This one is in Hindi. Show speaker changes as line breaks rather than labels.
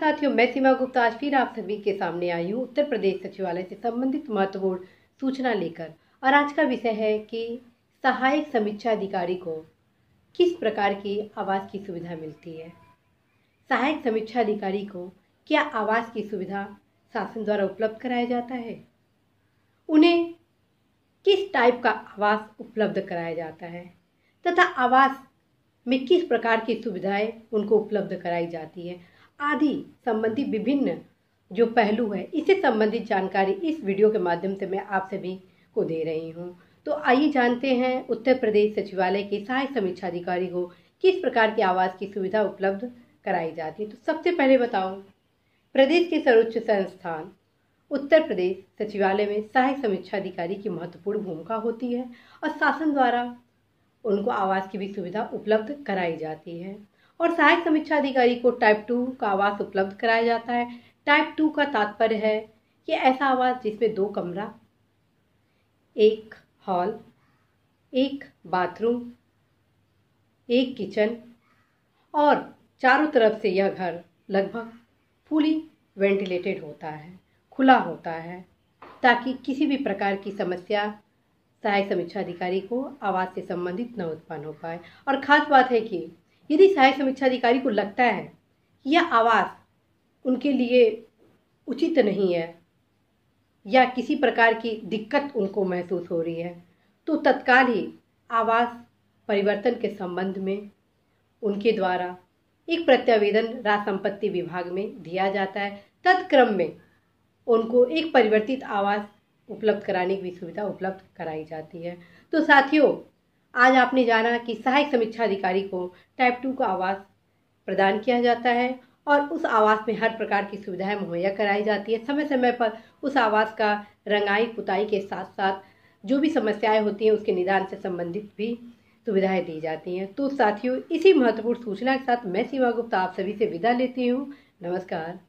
साथियों मैं सीमा गुप्ता आज फिर आप सभी के सामने आई हूँ उत्तर प्रदेश सचिवालय से संबंधित महत्वपूर्ण सूचना लेकर और आज का विषय है कि सहायक समीक्षा अधिकारी को किस प्रकार की आवास की सुविधा मिलती है सहायक समीक्षा अधिकारी को क्या आवास की सुविधा शासन द्वारा उपलब्ध कराया जाता है उन्हें किस टाइप का आवास उपलब्ध कराया जाता है तथा आवास में किस प्रकार की सुविधाएं उनको उपलब्ध कराई जाती है आदि संबंधी विभिन्न जो पहलू है इससे संबंधित जानकारी इस वीडियो के माध्यम से मैं आप सभी को दे रही हूँ तो आइए जानते हैं उत्तर प्रदेश सचिवालय के सहायक समीक्षा अधिकारी को किस प्रकार की आवास की सुविधा उपलब्ध कराई जाती है तो सबसे पहले बताओ प्रदेश के सर्वोच्च संस्थान उत्तर प्रदेश सचिवालय में सहायक समीक्षा अधिकारी की महत्वपूर्ण भूमिका होती है और शासन द्वारा उनको आवास की भी सुविधा उपलब्ध कराई जाती है और सहायक समीक्षा अधिकारी को टाइप टू का आवास उपलब्ध कराया जाता है टाइप टू का तात्पर्य है कि ऐसा आवास जिसमें दो कमरा एक हॉल एक बाथरूम एक किचन और चारों तरफ से यह घर लगभग फुली वेंटिलेटेड होता है खुला होता है ताकि किसी भी प्रकार की समस्या सहायक समीक्षा अधिकारी को आवाज़ से संबंधित न उत्पन्न हो पाए और ख़ास बात है कि यदि सहायक समीक्षा अधिकारी को लगता है कि यह आवास उनके लिए उचित नहीं है या किसी प्रकार की दिक्कत उनको महसूस हो रही है तो तत्काल ही आवास परिवर्तन के संबंध में उनके द्वारा एक प्रत्यावेदन राज संपत्ति विभाग में दिया जाता है तत्क्रम में उनको एक परिवर्तित आवास उपलब्ध कराने की सुविधा उपलब्ध कराई जाती है तो साथियों आज आपने जाना कि सहायक समीक्षा अधिकारी को टाइप टू का आवास प्रदान किया जाता है और उस आवास में हर प्रकार की सुविधाएं मुहैया कराई जाती है समय समय पर उस आवास का रंगाई पुताई के साथ साथ जो भी समस्याएं होती हैं उसके निदान से संबंधित भी सुविधाएं दी जाती हैं तो साथियों इसी महत्वपूर्ण सूचना के साथ मैं सीमा गुप्ता आप सभी से विदा लेती हूँ नमस्कार